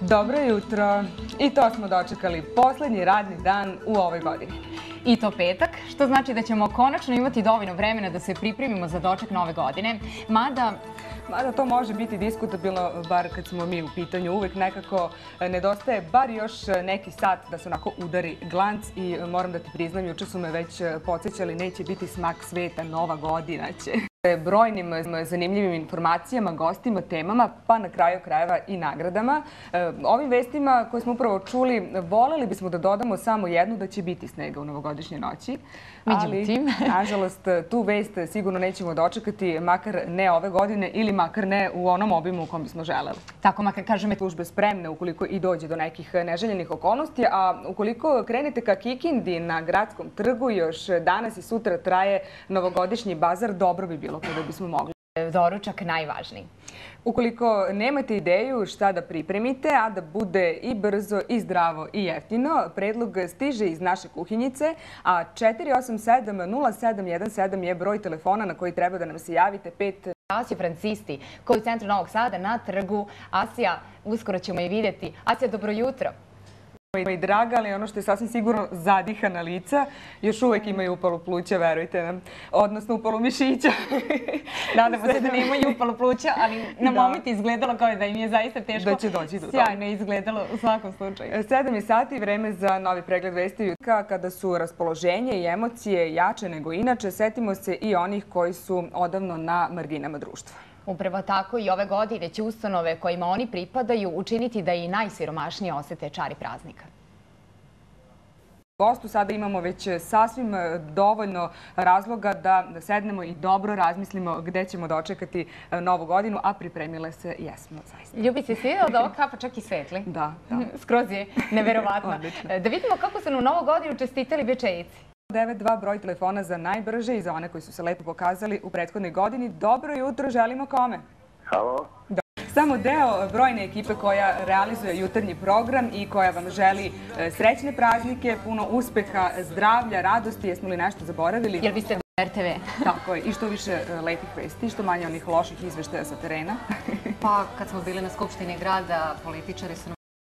Dobro jutro. I to smo dočekali poslednji radni dan u ovoj godini. I to petak, što znači da ćemo konačno imati dovoljno vremena da se pripremimo za doček nove godine. Mada... Mada to može biti diskutabilno, bar kad smo mi u pitanju. Uvek nekako e, nedostaje bar još e, neki sat da se onako udari glanc i e, moram da ti priznam, juče su me već podsjećali, neće biti smak sveta, nova godina će. Dakle, brojnim e, zanimljivim informacijama, gostima, temama, pa na kraju krajeva i nagradama. E, ovim vestima koje smo upravo čuli, voleli bismo da dodamo samo jednu da će biti snega u novogodišnje noći. Međutim. Ali, nažalost, tu vest sigurno nećemo dočekati, makar ne ove godine ili makar ne u onom obimu u kom bismo želeli. Tako, makar kažem, službe spremne ukoliko i dođe do nekih neželjenih okolnosti, a ukoliko krenete ka Kikindi na gradskom trgu, još danas i sutra traje novogodišnji bazar, dobro bi bilo pokušamo kada bismo mogli. Da doručak najvažniji. Ukoliko nemate ideju šta da pripremite, a da bude i brzo, i zdravo, i jeftino, predlog stiže iz naše kuhinjice, a 487-0717 je broj telefona na koji treba da nam se javite pet... Asio Francisti, koji je u centru Novog Sada na trgu. Asija, uskoro ćemo je vidjeti. Asija, dobro jutro i draga, ali ono što je sasvim sigurno zadihana lica, još uvek imaju upalu pluća, verujte nam. Odnosno upalu mišića. Nadamo se da imaju upalu pluća, ali na da. momenti izgledalo kao da im je zaista teško. Da će doći do toga. Sjajno izgledalo u svakom slučaju. 7 e, je sati, vreme za novi pregled vesti jutka. Kada su raspoloženje i emocije jače nego inače, setimo se i onih koji su odavno na marginama društva. Upravo tako i ove godine će ustanove kojima oni pripadaju učiniti da i najsiromašnije osete čari praznika. Gostu sada imamo već e, sasvim e, dovoljno razloga da sednemo i dobro razmislimo gde ćemo dočekati da e, novu godinu, a pripremile se jesmo zaista. Ljubi, si svi da ovo pa čak i svetli? Da, da. Skroz je neverovatno. da vidimo kako se na novu godinu čestitali večejici. 9292, broj telefona za najbrže i za one koji su se lepo pokazali u prethodnoj godini. Dobro jutro, želimo kome? Halo. Do samo deo brojne ekipe koja realizuje jutarnji program i koja vam želi srećne praznike, puno uspeha, zdravlja, radosti. Jesmo li nešto zaboravili? Jer vi ste RTV. Tako je. I što više lepih vesti, što manje onih loših izveštaja sa terena. Pa, kad smo bili na Skupštini grada, političari su nam